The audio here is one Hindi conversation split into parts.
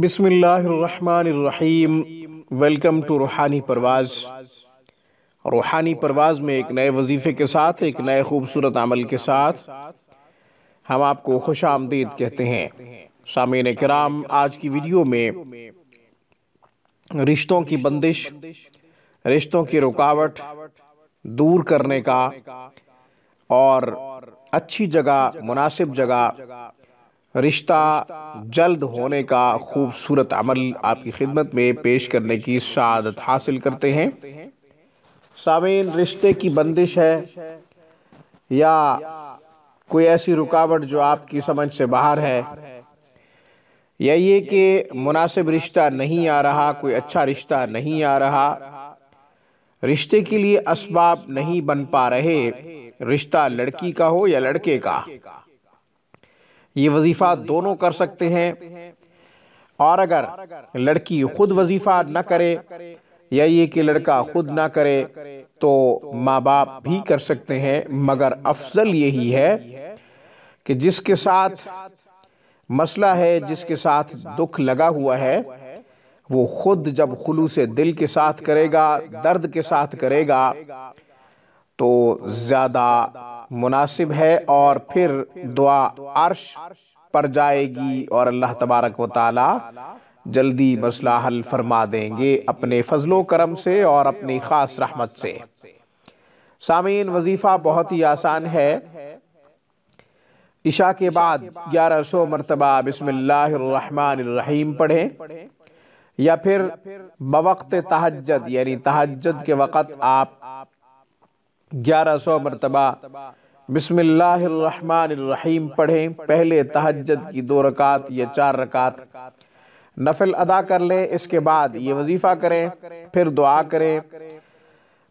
बिसमीम वेलकम टू रूहानी परवाज़ रूहानी परवाज़ में एक नए वजीफ़े के साथ एक नए खूबसूरत अमल के साथ हम आपको खुश आमदीद कहते हैं सामीन कराम आज की वीडियो में रिश्तों की बंदिश रिश्तों की रुकावट दूर करने का और अच्छी जगह मुनासिब जगह रिश्ता जल्द होने का खूबसूरत अमल आपकी खिदमत में पेश करने की शादत हासिल करते हैं सामीन रिश्ते की बंदिश है या कोई ऐसी रुकावट जो आपकी समझ से बाहर है या ये कि मुनासिब रिश्ता नहीं आ रहा कोई अच्छा रिश्ता नहीं आ रहा रिश्ते के लिए इसबाब नहीं बन पा रहे रिश्ता लड़की का हो या लड़के का ये वजीफ़ा दोनों कर सकते हैं और अगर लड़की खुद वजीफ़ा न करे या ये कि लड़का खुद ना करे तो माँ बाप भी कर सकते हैं मगर अफजल यही है कि जिसके साथ मसला है जिसके साथ दुख लगा हुआ है वो खुद जब खुलू से दिल के साथ करेगा दर्द के साथ करेगा तो ज़्यादा मुनासिब है और फिर दुआ अर्श पर जाएगी और अल्लाह तबारक व ताला जल्दी मसला हल फरमा देंगे अपने फजलो करम से और अपनी ख़ास रहमत से सामीन वजीफ़ा बहुत ही आसान है इशा के बाद ग्यारह सौ मरतबा बसमीम पढ़ें या फिर बवक्त तहजद यानी तहजद के वक़्त आप ग्यारह सौ मरतबा बसमीम पढ़ें पहले तहजद की दो रकात या चार रकात नफिल अदा कर लें इसके बाद ये वजीफ़ा करें फिर दुआ करें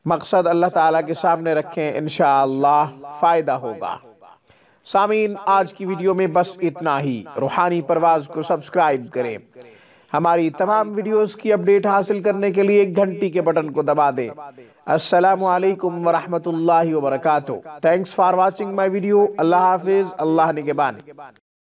मकसद अल्लाह ताला के सामने रखें इन फ़ायदा होगा सामीन आज की वीडियो में बस इतना ही रूहानी परवाज को सब्सक्राइब करें हमारी तमाम वीडियोस की अपडेट हासिल करने के लिए एक घंटी के बटन को दबा दें असलकम वरहमल वर्क thanks for watching my video अल्लाह हाफिज़ अल्लाह निगबान